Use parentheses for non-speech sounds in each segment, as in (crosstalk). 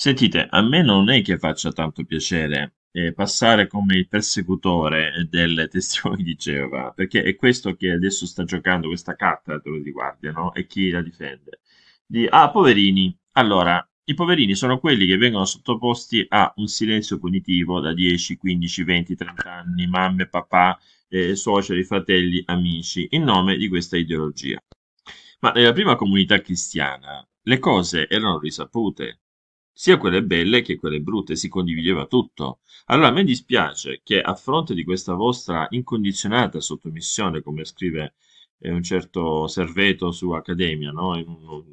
Sentite, a me non è che faccia tanto piacere eh, passare come il persecutore delle testimoni di Geova, perché è questo che adesso sta giocando questa carta, te lo riguarda, no? E chi la difende. Di, ah, poverini. Allora, i poverini sono quelli che vengono sottoposti a un silenzio punitivo da 10, 15, 20, 30 anni, mamme, papà, eh, suoceri, fratelli, amici, in nome di questa ideologia. Ma nella prima comunità cristiana le cose erano risapute, sia quelle belle che quelle brutte, si condivideva tutto. Allora a me dispiace che a fronte di questa vostra incondizionata sottomissione, come scrive eh, un certo Serveto su Accademia, no? In uno,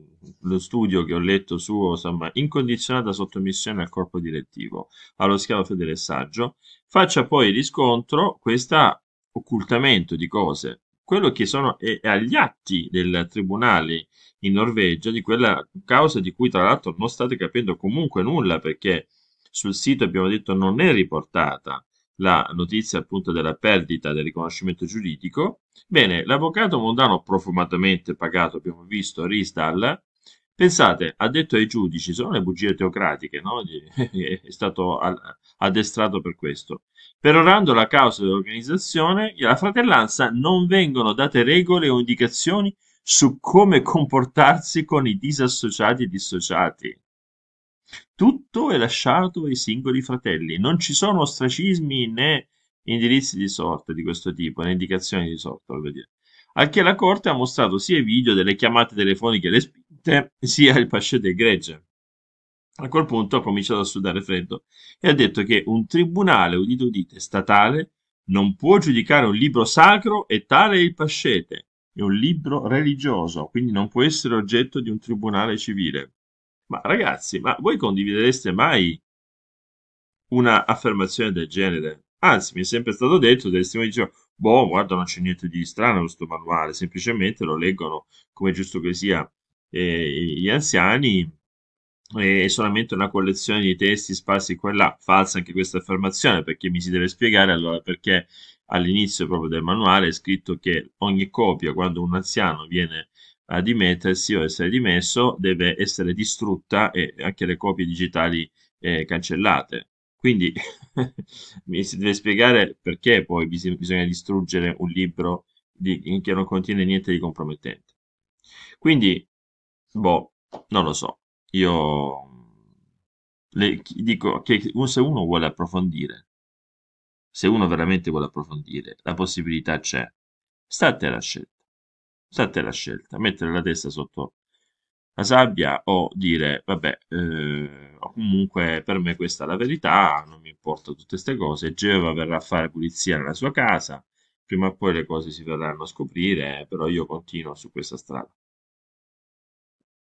lo studio che ho letto suo, insomma, incondizionata sottomissione al corpo direttivo, allo schiavo fedele saggio, faccia poi riscontro questo occultamento di cose quello che sono è, è agli atti del tribunale in Norvegia di quella causa di cui tra l'altro non state capendo comunque nulla perché sul sito abbiamo detto non è riportata la notizia appunto della perdita del riconoscimento giuridico. Bene, l'avvocato mondano profumatamente pagato, abbiamo visto, Risdal, Pensate, ha detto ai giudici, sono le bugie teocratiche, no? (laughs) è stato addestrato per questo. Perorando la causa dell'organizzazione, alla fratellanza non vengono date regole o indicazioni su come comportarsi con i disassociati e dissociati. Tutto è lasciato ai singoli fratelli, non ci sono ostracismi né indirizzi di sorte di questo tipo, né indicazioni di sorte, voglio dire. Al che la Corte ha mostrato sia i video delle chiamate telefoniche alle spie niente sia il pasce del gregge. A quel punto ha cominciato a sudare freddo e ha detto che un tribunale, udito udite, statale, non può giudicare un libro sacro e tale è il pascete, è un libro religioso, quindi non può essere oggetto di un tribunale civile. Ma ragazzi, ma voi condividereste mai una affermazione del genere? Anzi, mi è sempre stato detto, delle testimoni dicevano, boh, guarda, non c'è niente di strano in questo manuale, semplicemente lo leggono come giusto che sia gli anziani è solamente una collezione di testi sparsi qua e là. Falsa anche questa affermazione perché mi si deve spiegare allora perché all'inizio proprio del manuale è scritto che ogni copia quando un anziano viene a dimettersi o essere dimesso deve essere distrutta e anche le copie digitali eh, cancellate. Quindi (laughs) mi si deve spiegare perché poi bis- bisogna distruggere un libro di- che non contiene niente di compromettente. Quindi boh, non lo so. Io le, dico che se uno vuole approfondire, se uno veramente vuole approfondire, la possibilità c'è. State alla scelta. State alla scelta. Mettere la testa sotto la sabbia o dire, vabbè, eh, comunque per me questa è la verità, non mi importa tutte queste cose. Geova verrà a fare pulizia nella sua casa, prima o poi le cose si verranno a scoprire, però io continuo su questa strada.